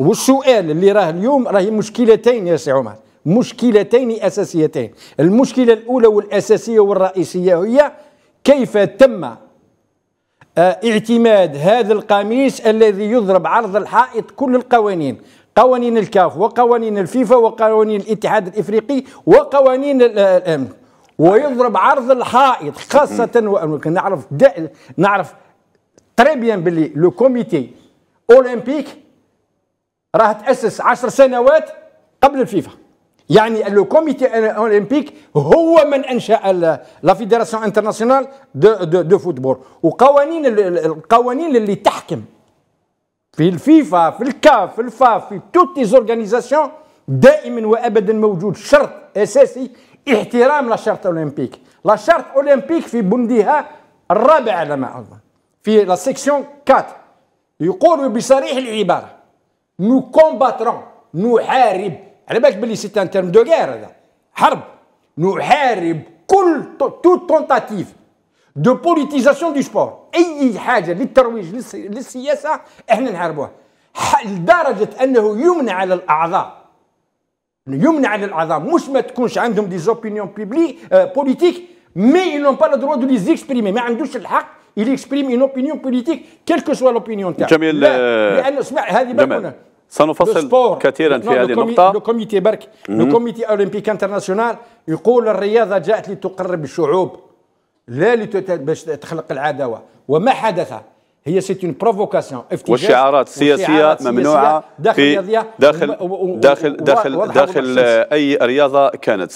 والسؤال اللي راه اليوم راهي مشكلتين يا سي عمر مشكلتين اساسيتين المشكله الاولى والاساسيه والرئيسيه هي كيف تم آه، اعتماد هذا القميص الذي يضرب عرض الحائط كل القوانين قوانين الكاف وقوانين الفيفا وقوانين الاتحاد الافريقي وقوانين الامن ويضرب عرض الحائط خاصه نعرف نعرف تري بيان باللي لو كوميتي اولمبيك راه تاسس 10 سنوات قبل الفيفا يعني لو كوميتي اولمبيك هو من انشا لا فيدراسيون انترناسيونال دو, دو, دو فوتبول وقوانين القوانين اللي تحكم في الفيفا في الكاف في الفاف في توت لي زورغانيزاسيون دائما وابدا موجود شرط اساسي احترام لا شارت اولمبيك لا شارت اولمبيك في بندها الرابع على ما اظن في لا سيكسيون 4 يقول بصريح العباره نو كومباترون نحارب على بالك بلي سي ان تيرم دو غير هذا حرب نحارب كل توت تونتاتيف دو بوليتيزاسيون دو سبور اي حاجه للترويج للسياسه احنا نحاربوها لدرجه انه يمنع على الاعضاء يمنع على الاعضاء مش ما تكونش عندهم دي زوبينيون بيبلي بوليتيك مي ils با pas le droit de les ما عندوش الحق il exprime une opinion politique, quelle سوا لوبينيون تاعو جميل لأن اسمع هذه بالكونه سنفصل كثيرا في هذه النقطة لو كوميتي برك لو كوميتي أولمبيك انترناسيونال يقول الرياضة جاءت لتقرب الشعوب لا باش تخلق العداوة وما حدث هي سيت اون بروفوكاسيون والشعارات السياسيه ممنوعه في داخل داخل داخل داخل, داخل اي رياضه كانت